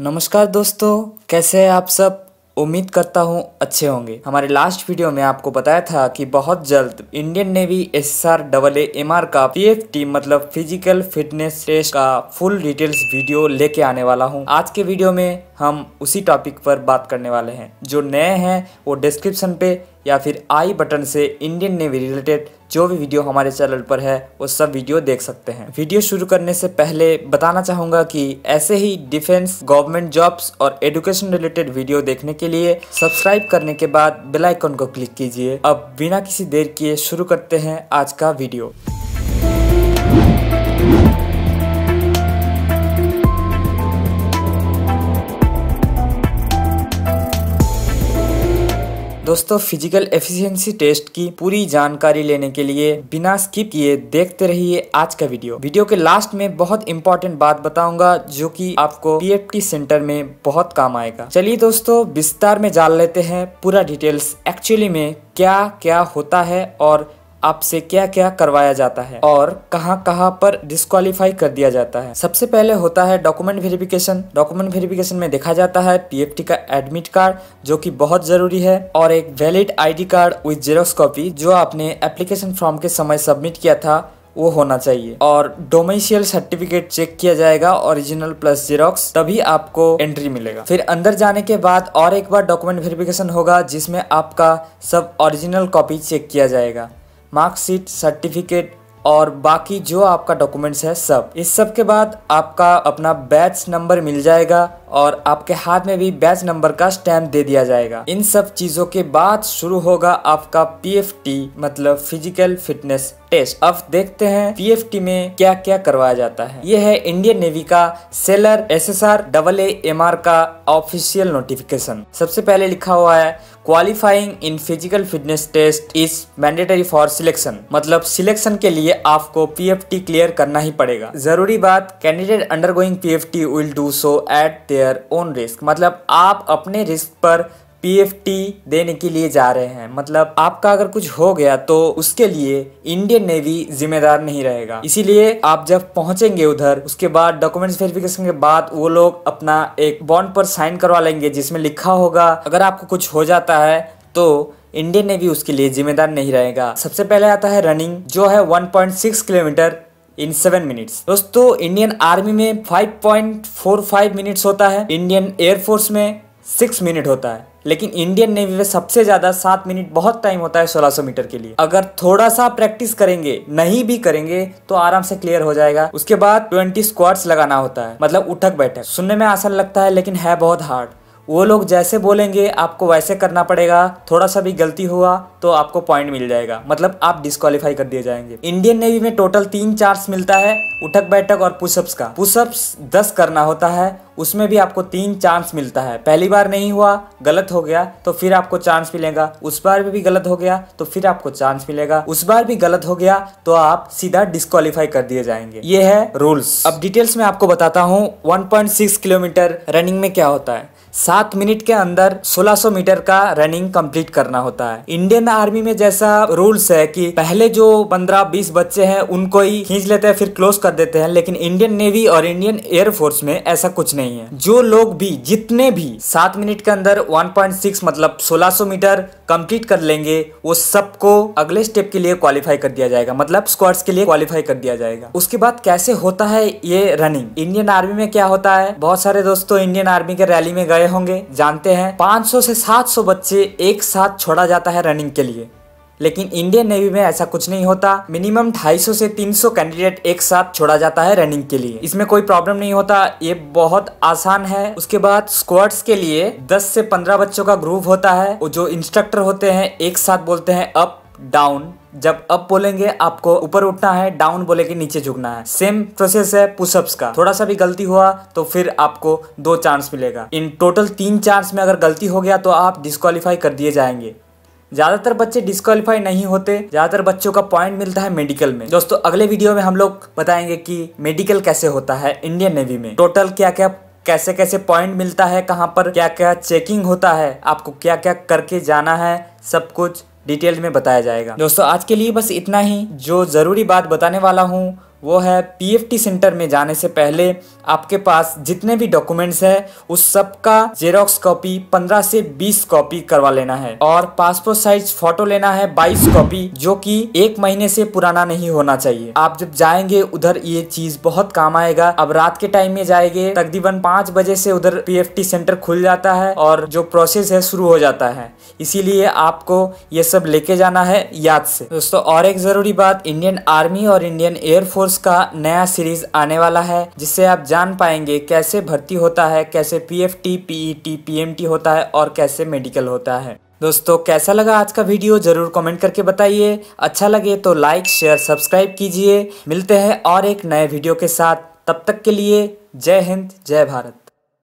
नमस्कार दोस्तों कैसे हैं आप सब उम्मीद करता हूँ अच्छे होंगे हमारे लास्ट वीडियो में आपको बताया था कि बहुत जल्द Indian Navy S S R double M R का पी एफ मतलब फिजिकल फिटनेस टेस्ट का फुल डिटेल्स वीडियो लेके आने वाला हूँ आज के वीडियो में हम उसी टॉपिक पर बात करने वाले हैं जो नए हैं वो डिस्क्रिप्शन पे या फिर आई बटन से इंडियन नेवी रिलेटेड जो भी वीडियो हमारे चैनल पर है वो सब वीडियो देख सकते हैं वीडियो शुरू करने से पहले बताना चाहूँगा कि ऐसे ही डिफेंस गवर्नमेंट जॉब्स और एडुकेशन रिलेटेड वीडियो देखने के लिए सब्सक्राइब करने के बाद बेल आइकन को क्लिक कीजिए अब बिना किसी देर किए शुरू करते हैं आज का वीडियो दोस्तों फिजिकल एफिशिएंसी टेस्ट की पूरी जानकारी लेने के लिए बिना स्किप किए देखते रहिए आज का वीडियो वीडियो के लास्ट में बहुत इंपॉर्टेंट बात बताऊंगा जो कि आपको पीएफटी सेंटर में बहुत काम आएगा चलिए दोस्तों विस्तार में जान लेते हैं पूरा डिटेल्स एक्चुअली में क्या क्या होता है और आपसे क्या क्या करवाया जाता है और कहाँ कहां पर डिस्कालीफाई कर दिया जाता है सबसे पहले होता है डॉक्यूमेंट वेरिफिकेशन डॉक्यूमेंट वेरिफिकेशन में देखा जाता है पी का एडमिट कार्ड जो कि बहुत जरूरी है और एक valid ID card with xerox copy जो आपने एप्लीकेशन फॉर्म के समय सबमिट किया था वो होना चाहिए और डोमेशियल सर्टिफिकेट चेक किया जाएगा ओरिजिनल प्लस जीरोक्स तभी आपको एंट्री मिलेगा फिर अंदर जाने के बाद और एक बार डॉक्यूमेंट वेरिफिकेशन होगा जिसमें आपका सब ओरिजिनल कॉपी चेक किया जाएगा मार्कशीट सर्टिफिकेट और बाकी जो आपका डॉक्यूमेंट्स है सब इस सब के बाद आपका अपना बैच नंबर मिल जाएगा और आपके हाथ में भी बैच नंबर का स्टैम्प दे दिया जाएगा इन सब चीज़ों के बाद शुरू होगा आपका पीएफटी मतलब फिजिकल फिटनेस टेस्ट अब देखते हैं पीएफटी में क्या क्या करवाया जाता है यह है इंडियन नेवी का sailor R double A M का ऑफिशियल नोटिफिकेशन सबसे पहले लिखा हुआ है qualifying in physical fitness test is mandatory for selection मतलब सिलेक्शन के लिए आपको पी एफ टी क्लियर करना ही पड़ेगा जरूरी बात candidate undergoing P F T will do so at their own risk मतलब आप अपने रिस्क पर पीएफटी देने के लिए जा रहे हैं मतलब आपका अगर कुछ हो गया तो उसके लिए इंडियन नेवी जिम्मेदार नहीं रहेगा इसीलिए आप जब पहुंचेंगे उधर उसके बाद डॉक्यूमेंट्स वेरिफिकेशन के बाद वो लोग अपना एक बॉन्ड पर साइन करवा लेंगे जिसमें लिखा होगा अगर आपको कुछ हो जाता है तो इंडियन नेवी उसके लिए जिम्मेदार नहीं रहेगा सबसे पहले आता है रनिंग जो है 1.6 किलोमीटर इन सेवन मिनट्स दोस्तों इंडियन आर्मी में 5.45 मिनट्स होता है इंडियन एयरफोर्स में सिक्स मिनट होता है लेकिन इंडियन नेवी में सबसे ज़्यादा सात मिनट बहुत टाइम होता है 1600 मीटर के लिए अगर थोड़ा सा प्रैक्टिस करेंगे नहीं भी करेंगे तो आराम से क्लियर हो जाएगा उसके बाद ट्वेंटी स्क्वाड्स लगाना होता है मतलब उठक बैठक सुनने में आसान लगता है लेकिन है बहुत हार्ड वो लोग जैसे बोलेंगे आपको वैसे करना पड़ेगा थोड़ा सा भी गलती हुआ तो आपको पॉइंट मिल जाएगा मतलब आप डिस्कालीफाई कर दिए जाएंगे इंडियन नेवी में टोटल तीन चार्ज मिलता है उठक बैठक और पुशअप्स का पुशअप्स दस करना होता है उसमें भी आपको तीन चांस मिलता है पहली बार नहीं हुआ गलत हो गया तो फिर आपको चांस मिलेगा उस बार भी गलत हो गया तो फिर आपको चांस मिलेगा उस बार भी गलत हो गया तो आप सीधा डिस्कालीफाई कर दिए जाएंगे ये है रूल्स अब डिटेल्स में आपको बताता हूँ 1.6 किलोमीटर रनिंग में क्या होता है सात मिनट के अंदर 1600 मीटर का रनिंग कंप्लीट करना होता है इंडियन आर्मी में जैसा रूल्स है कि पहले जो 15-20 बच्चे हैं उनको ही खींच लेते हैं फिर क्लोज कर देते हैं लेकिन इंडियन नेवी और इंडियन एयरफोर्स में ऐसा कुछ नहीं है जो लोग भी जितने भी सात मिनट के अंदर 1.6 मतलब 1600 मीटर कंप्लीट कर लेंगे वो सबको अगले स्टेप के लिए क्वालिफाई कर दिया जाएगा मतलब स्क्वाड्स के लिए क्वालिफाई कर दिया जाएगा उसके बाद कैसे होता है ये रनिंग इंडियन आर्मी में क्या होता है बहुत सारे दोस्तों इंडियन आर्मी के रैली में गए गए होंगे जानते हैं 500 से 700 बच्चे एक साथ छोड़ा जाता है रनिंग के लिए लेकिन इंडियन नेवी में ऐसा कुछ नहीं होता मिनिमम 250 से 300 कैंडिडेट एक साथ छोड़ा जाता है रनिंग के लिए इसमें कोई प्रॉब्लम नहीं होता ये बहुत आसान है उसके बाद स्क्वाड्स के लिए 10 से 15 बच्चों का ग्रुप होता है वो जो इंस्ट्रक्टर होते हैं एक साथ बोलते हैं अप डाउन जब अप बोलेंगे आपको ऊपर उठना है डाउन बोले के नीचे झुकना है सेम प्रोसेस है पुशअप्स का थोड़ा सा भी गलती हुआ तो फिर आपको दो चांस मिलेगा इन टोटल तीन चांस में अगर गलती हो गया तो आप डिस्कालीफाई कर दिए जाएंगे ज़्यादातर बच्चे डिस्कालीफाई नहीं होते ज़्यादातर बच्चों का पॉइंट मिलता है मेडिकल में दोस्तों अगले वीडियो में हम लोग बताएंगे कि मेडिकल कैसे होता है इंडियन नेवी में टोटल क्या क्या कैसे कैसे पॉइंट मिलता है कहाँ पर क्या क्या चेकिंग होता है आपको क्या क्या करके जाना है सब कुछ डिटेल में बताया जाएगा दोस्तों आज के लिए बस इतना ही जो ज़रूरी बात बताने वाला हूँ वो है पीएफटी सेंटर में जाने से पहले आपके पास जितने भी डॉक्यूमेंट्स है उस सब का जेरोक्स कॉपी 15 से 20 कॉपी करवा लेना है और पासपोर्ट साइज फोटो लेना है 22 कॉपी जो कि एक महीने से पुराना नहीं होना चाहिए आप जब जाएंगे उधर ये चीज बहुत काम आएगा अब रात के टाइम में जाएंगे तकरीबन पाँच बजे से उधर पी सेंटर खुल जाता है और जो प्रोसेस है शुरू हो जाता है इसीलिए आपको ये सब लेके जाना है याद से दोस्तों और एक जरूरी बात इंडियन आर्मी और इंडियन एयरफोर्स का नया सीरीज आने वाला है जिससे आप जान पाएंगे कैसे भर्ती होता है कैसे P F T PE T P M T होता है और कैसे मेडिकल होता है दोस्तों कैसा लगा आज का वीडियो जरूर कमेंट करके बताइए अच्छा लगे तो लाइक शेयर सब्सक्राइब कीजिए मिलते हैं और एक नए वीडियो के साथ तब तक के लिए जय हिंद जय भारत